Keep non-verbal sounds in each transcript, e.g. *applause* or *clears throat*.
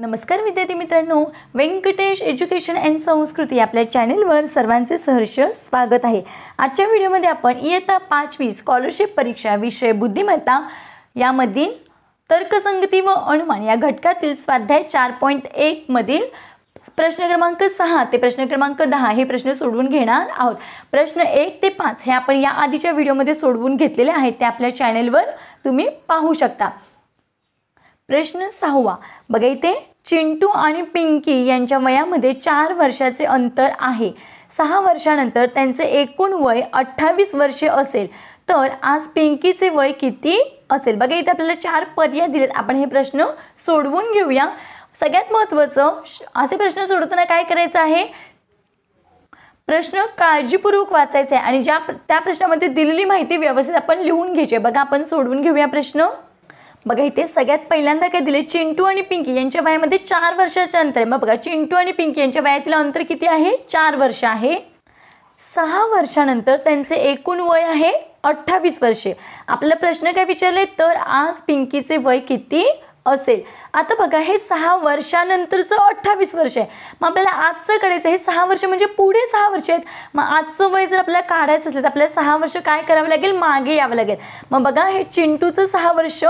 नमस्कार विद्यार्थी मित्रांनो व्यंकटेश एज्युकेशन अँड संस्कृती आपल्या चॅनेलवर सर्वांचे सहर्ष स्वागत आहे आजच्या व्हिडिओमध्ये आपण इयत्ता पाचवी स्कॉलरशिप परीक्षा विषय बुद्धिमत्ता यामधील तर्कसंगती व अनुमान या घटकातील स्वाध्याय चार पॉईंट एकमधील प्रश्न क्रमांक सहा ते प्रश्न क्रमांक दहा हे प्रश्न सोडवून घेणार आहोत प्रश्न एक ते पाच हे आपण या आधीच्या व्हिडिओमध्ये सोडवून घेतलेले आहेत ते आपल्या चॅनेलवर तुम्ही पाहू शकता प्रश्न सहावा बघा इथे चिंटू आणि पिंकी यांच्या वयामध्ये चार वर्षाचे अंतर आहे सहा वर्षानंतर त्यांचे एकूण वय अठ्ठावीस वर्षे असेल तर आज पिंकीचे वय किती असेल बघा इथे आपल्याला चार पर्याय दिलेत आपण हे प्रश्न सोडवून घेऊया सगळ्यात महत्त्वाचं असे प्रश्न सोडवताना काय करायचं आहे प्रश्न काळजीपूर्वक वाचायचा आहे आणि ज्या त्या प्रश्नामध्ये दिलेली माहिती व्यवस्थित आपण लिहून घ्यायची बघा आपण सोडवून घेऊया प्रश्न बघा इथे सगळ्यात पहिल्यांदा काय दिले चिंटू आणि पिंकी यांच्या वयामध्ये चार वर्षाचे अंतर आहे मग बघा चिंटू आणि पिंकी यांच्या वयातील अंतर किती आहे चार वर्ष आहे सहा वर्षानंतर त्यांचे एकूण वय आहे अठ्ठावीस वर्षे आपल्याला प्रश्न काय विचारले तर आज पिंकीचे वय किती असेल आता बघा हे सहा वर्षानंतरचं अठ्ठावीस वर्ष आहे मग आपल्याला आजचं करायचं हे सहा वर्ष म्हणजे पुढे सहा वर्ष आहेत मग आजचं वय जर आपल्याला काढायचं असेल तर आपल्याला सहा वर्ष काय करावं लागेल मागे यावं लागेल मग बघा हे चिंटूचं सहा वर्ष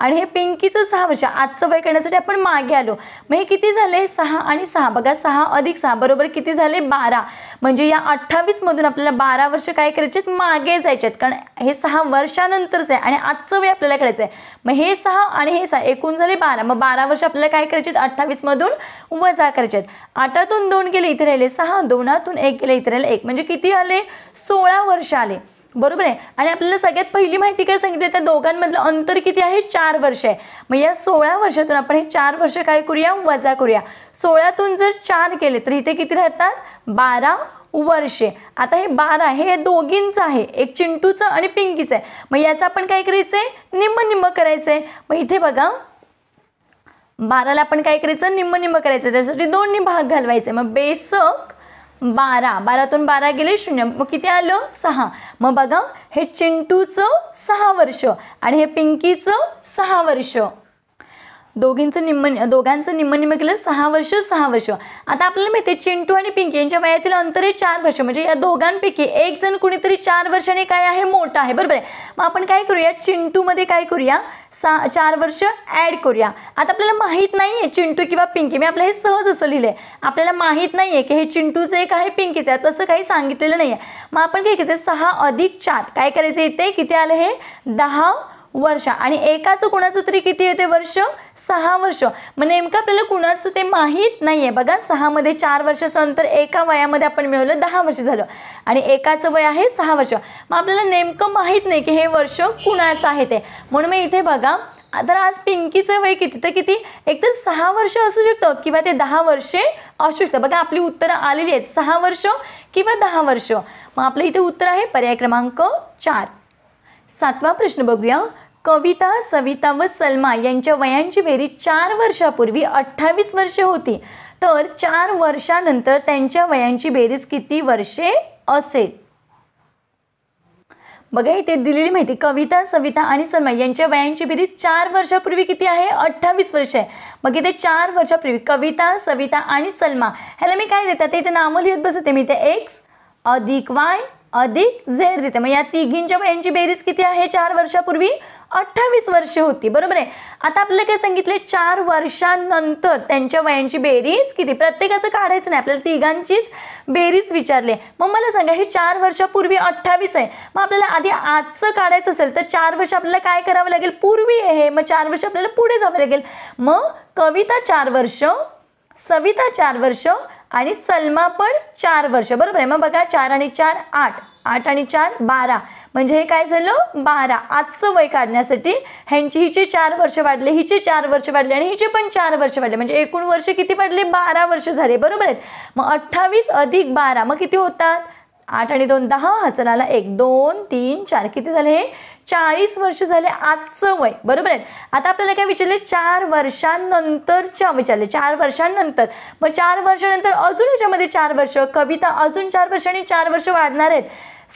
आणि हे पिंकीचं सहा वर्ष आजचं वय करण्यासाठी आपण मागे आलो मग हे किती झाले सहा आणि सहा बघा सहा अधिक सहा बरोबर किती झाले बारा म्हणजे या अठ्ठावीसमधून आपल्याला बारा वर्ष काय करायचे मागे जायचे आहेत कारण हे सहा वर्षानंतरच आहे आणि आजचं वय आपल्याला करायचं आहे मग हे सहा आणि हे सहा एकूण झाले बारा मग बारा वर्ष आपल्याला काय करायचे आहेत अठ्ठावीसमधून वजा करायचे आहेत आठातून दोन गेले इथे राहिले सहा दोनातून एक गेले इथे राहिले एक म्हणजे किती आले सोळा वर्ष आले बरोबर आहे आणि आपल्याला सगळ्यात पहिली माहिती काय सांगितली त्या दोघांमधलं अंतर किती आहे चार वर्ष आहे मग या सोळा वर्षातून आपण हे चार वर्ष काय करूया वजा करूया सोळ्यातून जर चार केले तर इथे किती राहतात बारा वर्षे आता हे बारा हे दोघींचं आहे एक चिंटूचं आणि पिंकीचं आहे मग याचं आपण काय करायचं आहे निम्म करायचं आहे मग इथे बघा बाराला आपण काय करायचं निम्म निम्म करायचं त्यासाठी दोन्ही भाग घालवायचे मग बेसक बारा बारातून बारा गेले शून्य मग किती आलं सहा मग बघा हे चिंटूचं सहा वर्ष आणि हे पिंकीचं सहा वर्ष दोघींचं निम्म दोघांचं निम्मं केलं सहा वर्ष सहा वर्ष आता आपल्याला माहिती चिंटू आणि पिंकी यांच्या वयातील अंतर हे चार वर्ष म्हणजे या दोघांपैकी एक जण कुणीतरी चार वर्षाने काय आहे मोठा आहे बरोबर आहे मग आपण काय करूया चिंटूमध्ये काय करूया सा चार वर्ष ॲड करूया आता आपल्याला माहीत नाही आहे चिंटू किंवा पिंकी मी आपलं हे सहज असं लिहिलं आहे आपल्याला माहीत नाही आहे की हे चिंटूचं एक आहे पिंकीचं आहे तसं काही सांगितलेलं नाही आहे मग आपण काय करायचं सहा अधिक चार काय करायचं इथे किती आलं हे दहा वर्ष आणि एकाचं कुणाचं तरी किती येते वर्ष सहा वर्ष मग नेमकं आपल्याला कुणाचं ते माहीत नाही आहे बघा सहामध्ये चार वर्षाचं अंतर एका वयामध्ये आपण मिळवलं दहा वर्ष झालं आणि एकाचं वय आहे सहा वर्ष मग आपल्याला नेमकं माहीत नाही की हे वर्ष कुणाचं आहे ते म्हणून मग इथे बघा तर आज पिंकीचं वय किती तर किती एक तर सहा वर्ष असू शकतं किंवा ते दहा वर्षे असू शकतं बघा आपली उत्तरं आलेली आहेत सहा वर्ष किंवा दहा वर्ष मग आपलं इथे उत्तर आहे पर्याय क्रमांक चार सातवा प्रश्न बघूया कविता सविता व सलमा यांच्या वयांची बेरीज चार वर्षापूर्वी अठ्ठावीस वर्षे होती तर चार वर्षानंतर त्यांच्या वयांची बेरीज किती वर्षे असेल बघा इथे दिलेली माहिती कविता सविता आणि सलमा यांच्या वयांची बेरीज चार वर्षापूर्वी किती आहे अठ्ठावीस वर्ष आहे मग इथे चार वर्षापूर्वी कविता सविता आणि सलमा ह्याला मी काय देतात इथे नामं लिहित बसते मी इथे एक्स अधिक वाय अधिक झेड देते मग या तिघींच्या वयांची बेरीज किती आहे चार वर्षापूर्वी अठ्ठावीस वर्ष होती बरोबर आहे आता आपल्याला काय सांगितले चार वर्षानंतर त्यांच्या वयांची बेरीज किती प्रत्येकाचं काढायचं नाही आपल्याला तिघांचीच बेरीज विचारले मग मला सांगा हे चार वर्षापूर्वी अठ्ठावीस आहे मग आपल्याला आधी आजचं काढायचं असेल तर चार वर्ष आपल्याला काय करावं लागेल पूर्वी आहे मग चार वर्ष आपल्याला पुढे जावं लागेल मग कविता चार वर्ष सविता चार वर्ष आणि सलमा पण चार वर्ष बरोबर आहे मग बघा चार आणि चार आठ आठ आणि चार बारा म्हणजे हे काय झालं बारा आजचं वय काढण्यासाठी ह्यांची हिचे चार वर्ष वाढले हिचे चार वर्ष वाढले आणि हिचे पण चार वर्ष वाढले म्हणजे एकूण वर्ष किती वाढले बारा वर्ष झाले बरोबर आहेत मग अठ्ठावीस अधिक बारा मग किती होतात आठ आणि दोन दहा हसनाला एक दोन तीन चार किती झाले हे चाळीस वर्ष झाले आजचं वय बरोबर आहे आता आपल्याला काय विचारले चार वर्षांनंतरच्या विचारले चार वर्षांनंतर मग चार वर्षानंतर अजून याच्यामध्ये चार वर्ष कविता अजून चार वर्ष आणि चार वर्ष वाढणार आहेत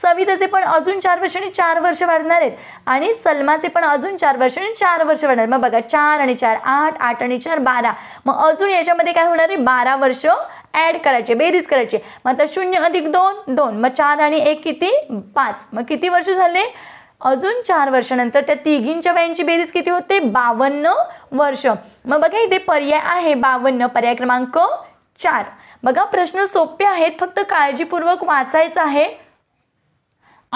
सविताचे पण अजून चार आणि चार वर्ष वाढणार आहेत आणि सलमाचे पण अजून चार आणि चार वर्ष वाढणार मग बघा चार आणि चार आठ आठ आणि चार बारा मग अजून याच्यामध्ये काय होणार आहे बारा वर्ष ॲड करायचे बेरीज करायचे मग आता शून्य अधिक दोन दोन मग चार आणि एक किती पाच मग किती वर्ष झाले अजून चार वर्षानंतर त्या तिघींच्या वयांची बेरीज किती होते बावन्न वर्ष मग बघा इथे पर्याय आहे बावन्न पर्याय क्रमांक चार बघा प्रश्न सोपे आहेत फक्त काळजीपूर्वक वाचायचं आहे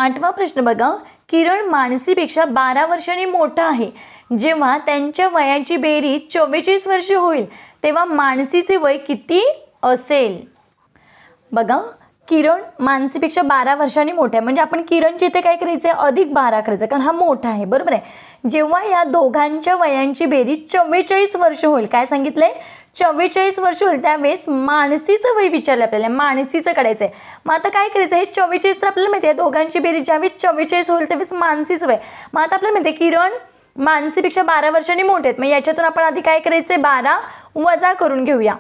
आठवा प्रश्न बघा किरण मानसीपेक्षा बारा वर्षांनी मोठा आहे जेव्हा त्यांच्या वयाची बेरीज चोवेचाळीस वर्ष होईल तेव्हा माणसीचे वय किती असेल बघा किरण मानसीपेक्षा बारा वर्षांनी मोठा आहे म्हणजे आपण किरणचे इथे काय करायचं आहे अधिक बारा करायचं कारण हा मोठा आहे बरोबर आहे जेव्हा या दोघांच्या वयांची बेरीज चव्वेचाळीस वर्ष होईल काय सांगितलं चव्वेचाळीस वर्ष होईल त्यावेळेस मानसीचं वय विचारलं आपल्याला मानसीचं काढायचं आहे मग आता काय करायचं हे चव्वेचाळीस तर आपल्याला माहिती आहे दोघांची बेरीज ज्यावेळेस चव्वेचाळीस होईल त्यावेळेस मानसीचं वय मग आता आपल्याला माहिती आहे किरण मानसीपेक्षा बारा वर्षांनी मोठे आहेत मग याच्यातून आपण आधी काय करायचं आहे बारा वजा करून घेऊया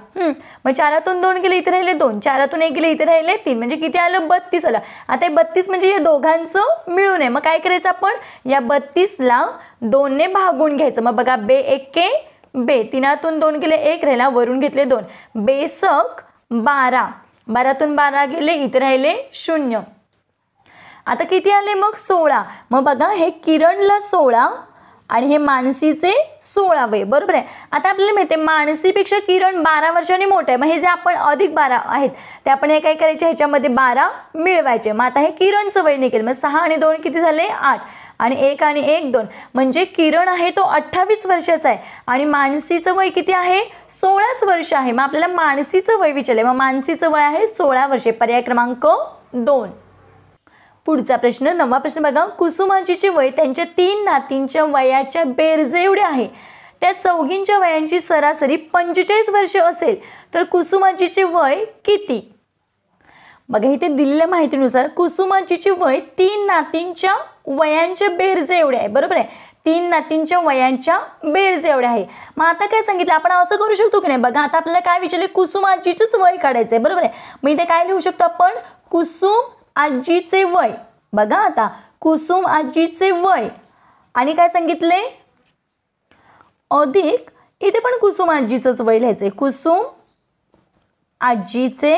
मग चारातून दोन गेले इथे राहिले दोन चारातून एक गेले इथे राहिले तीन म्हणजे किती आलं बत्तीस आलं आता हे बत्तीस म्हणजे या दोघांचं मिळून आहे मग काय करायचं आपण या बत्तीसला दोनने भागून घ्यायचं मग बघा बे एके बे तिनातून दोन गेले एक राहिला वरून घेतले दोन बेसक बारा बारातून बारा गेले इथे राहिले शून्य आता किती आले मग सोळा मग बघा हे किरणला सोळा आणि हे मानसीचे सोळावे बरोबर आहे आता आपल्याला माहिती आहे मानसीपेक्षा किरण बारा वर्षांनी मोठं आहे मग हे जे आपण अधिक बारा आहेत ते आपण हे काय करायचे ह्याच्यामध्ये बारा मिळवायचे मग आता हे किरणचं वय निघेल मग सहा आणि दोन किती झाले आठ आणि एक आणि एक दोन म्हणजे किरण आहे तो अठ्ठावीस वर्षाचा आहे आणि मानसीचं वय किती आहे सोळाच वर्ष आहे मग आपल्याला मानसीचं वय आहे मग मानसीचं वय आहे सोळा वर्षे पर्याय क्रमांक दोन पुढचा प्रश्न नववा प्रश्न बघा कुसुमाजीचे वय त्यांच्या तीन नातींच्या वयाच्या बेरजे एवढे आहे त्या चौघींच्या वयांची सरासरी पंचेचाळीस वर्षे असेल तर कुसुमाजीचे वय किती बघा इथे दिलेल्या माहितीनुसार कुसुमाचीची वय तीन नातींच्या वयांच्या बेरजे एवढे आहे बरोबर आहे तीन नातींच्या वयांच्या बेरजे एवढे आहे मग आता काय सांगितलं आपण असं करू शकतो की नाही बघा आता आपल्याला काय विचारले कुसुम वय काढायचं आहे बरोबर आहे मग इथे काय लिहू शकतो आपण कुसुम आजीचे वय बघा आता कुसुम आजीचे वय आणि काय सांगितले अधिक इथे पण कुसुम आजीचंच वय लिहायचंय कुसुम आजीचे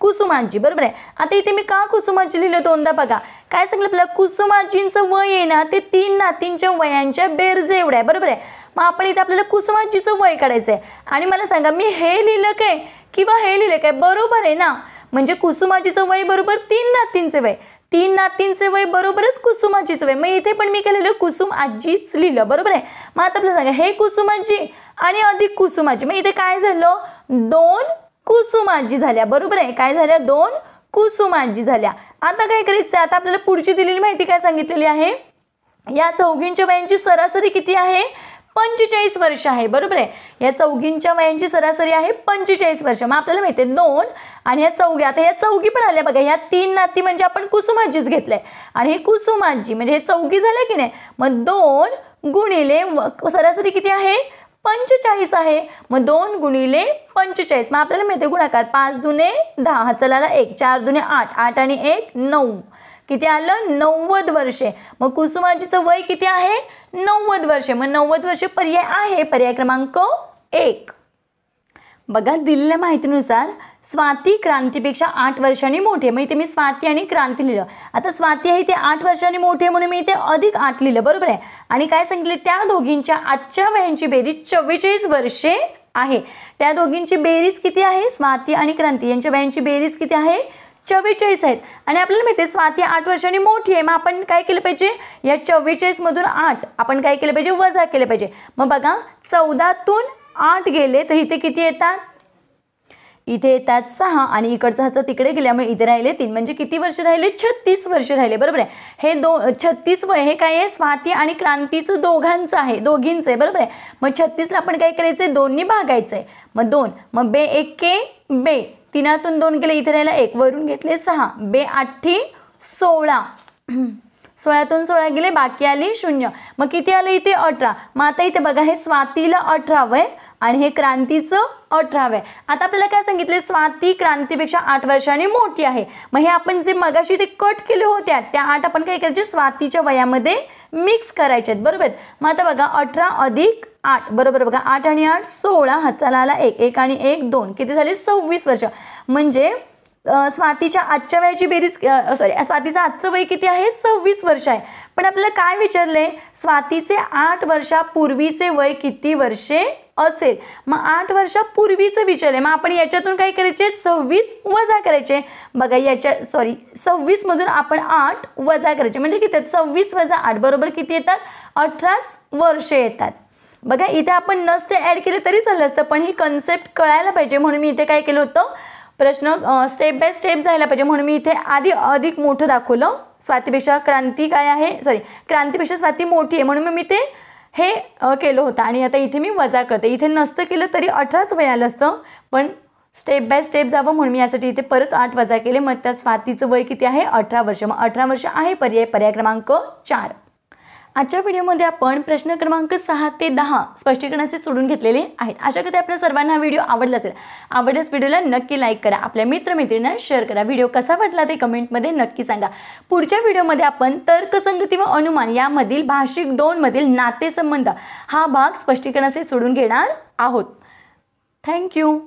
कुसुमाजी बरोबर आहे आता इथे मी का कुसुमाजी लिहिलं दोनदा बघा काय सांगलं आपल्याला कुसुमाजींचं वय आहे ना ते तीन नातींच्या वयांच्या बेरजे एवढ्या आहे बरोबर आहे मग आपण इथे आपल्याला कुसुमाजीचं वय काढायचं आहे आणि मला सांगा मी हे लिहिलं काय किंवा हे लिहिलं काय बरोबर आहे ना म्हणजे कुसुमाजीचं वय बरोबर तीन नातींचे वय तीन नातींचे वय बरोबरच कुसुमाजीचं वय मग इथे पण मी केलेलं कुसुमाजीच कुसुम आजीच लिहिलं बरोबर आहे मग आता आपल्याला सांगा हे कुसुमाजी आणि अधिक कुसुमाजी मग इथे काय झालं दोन कुसुमाजी झाल्या बरोबर आहे काय झाल्या दोन कुसुमाजी झाल्या आता काय करायचं आता आपल्याला पुढची दिलेली माहिती काय सांगितलेली आहे या चौघींच्या वयांची सरासरी किती आहे पंचेचाळीस वर्ष आहे बरोबर आहे या चौघींच्या वयांची सरासरी आहे पंचेचाळीस वर्ष मग आपल्याला माहिती आहे दोन आणि ह्या चौघी आता या चौघी पण आल्या बघा या तीन नाती म्हणजे आपण कुसुमाजीच घेतलंय आणि हे कुसुमाजी म्हणजे हे चौघी झाल्या की नाही मग दोन गुणिले सरासरी किती आहे पंचेचाळीस आहे मग दोन गुणिले पंचेचाळीस मग आपल्याला मिळते गुणाकार पाच दुने दहा हा चला एक चार दुने आठ आठ आणि एक नऊ किती आलं नव्वद वर्षे मग कुसुमाजीचं वय किती आहे नव्वद वर्षे मग नव्वद वर्षे पर्याय आहे पर्याय क्रमांक एक बघा दिलेल्या माहितीनुसार स्वाती क्रांतीपेक्षा आठ वर्षांनी मोठे मग इथे मी स्वाती आणि क्रांती लिहिलं आता स्वाती आहे ते आठ वर्षांनी मोठे म्हणून मी ते अधिक आठ लिहिलं बरोबर आहे आणि काय सांगितले त्या दोघींच्या आजच्या वयांची बेरीज चव्वेचाळीस वर्षे आहे त्या दोघींची बेरीज किती आहे स्वाती आणि क्रांती यांच्या वयांची बेरीज किती आहे चव्वेचाळीस आहेत आणि आपल्याला माहिती आहे स्वाती आठ वर्षांनी मोठी आहे मग आपण काय केलं पाहिजे या चव्वेचाळीसमधून आठ आपण काय केलं पाहिजे वजा केलं पाहिजे मग बघा चौदातून आठ गेले तर इथे किती येतात इथे येतात सहा आणि इकडचा हाचा तिकडे गेल्यामुळे इथे राहिले तीन म्हणजे किती वर्ष राहिले छत्तीस वर्ष राहिले बरोबर आहे हे दो छत्तीस वय हे काय आहे स्वाती आणि क्रांतीचं दोघांचं आहे दोघींचं आहे बरोबर आहे मग छत्तीसला आपण काय करायचं आहे दोन्ही भागायचं आहे मग दोन मग बे एक के बे तिनातून दोन गेले इथे राहिला एक वरून घेतले सहा बे आठी सोळा *clears throat* सोळ्यातून सोळा गेले बाकी आली शून्य मग किती आलं इथे अठरा मग आता इथे बघा हे स्वातीला अठरा वय आणि हे क्रांतीचं अठराव्या आता आपल्याला काय सांगितले स्वाती क्रांतीपेक्षा आठ वर्षांनी मोठी आहे मग हे आपण जे मगाशी ते कट केले होत्या त्या आठ आपण काय करायचे स्वातीच्या वयामध्ये मिक्स करायचे आहेत बरोबर मग आता बघा अठरा अधिक आठ बरोबर बघा आठ आणि आठ सोळा हा आला एक एक आणि एक दोन किती झाले सव्वीस वर्ष म्हणजे स्वातीच्या आजच्या वयाची बेरीज सॉरी स्वातीचं आजचं वय किती आहे सव्वीस वर्ष आहे पण आपल्याला काय विचारलंय स्वातीचे आठ वर्षापूर्वीचे वय किती वर्षे असेल मग आठ वर्षापूर्वीचं आहे मग आपण याच्यातून काय करायचे सव्वीस वजा करायचे बघा याच्या सॉरी सव्वीसमधून आपण आठ वजा करायचे म्हणजे किती सव्वीस वजा आठ बरोबर किती येतात अठराच वर्षे येतात बघा इथे आपण नसते ॲड केले तरी चाललं असतं पण ही कन्सेप्ट कळायला पाहिजे म्हणून मी इथे काय केलं होतं प्रश्न स्टेप बाय स्टेप जायला पाहिजे म्हणून मी इथे आधी अधिक मोठं दाखवलं स्वातीपेक्षा क्रांती काय आहे सॉरी क्रांतीपेक्षा स्वाती मोठी आहे म्हणून मी ते हे केलं होतं आणि आता इथे मी वजा करते इथे नसतं केलं तरी अठराच वय आलं असतं पण स्टेप बाय स्टेप जावं म्हणून मी यासाठी इथे परत आठ वजा केले मग त्या स्वातीचं वय किती आहे अठरा वर्ष मग अठरा वर्ष आहे पर्याय पर्याय क्रमांक चार आजच्या व्हिडिओमध्ये आपण प्रश्न क्रमांक सहा ते दहा स्पष्टीकरणाचे सोडून घेतलेले आहेत अशा कधी आपल्या सर्वांना हा व्हिडिओ आवडला असेल आवडल्यास व्हिडिओला नक्की लाईक करा आपल्या मित्रमैत्रिणींना शेअर करा व्हिडिओ कसा वाटला ते कमेंटमध्ये नक्की सांगा पुढच्या व्हिडिओमध्ये आपण तर्कसंगती व अनुमान यामधील भाषिक दोनमधील नातेसंबंध हा भाग स्पष्टीकरणाचे सोडून घेणार आहोत थँक्यू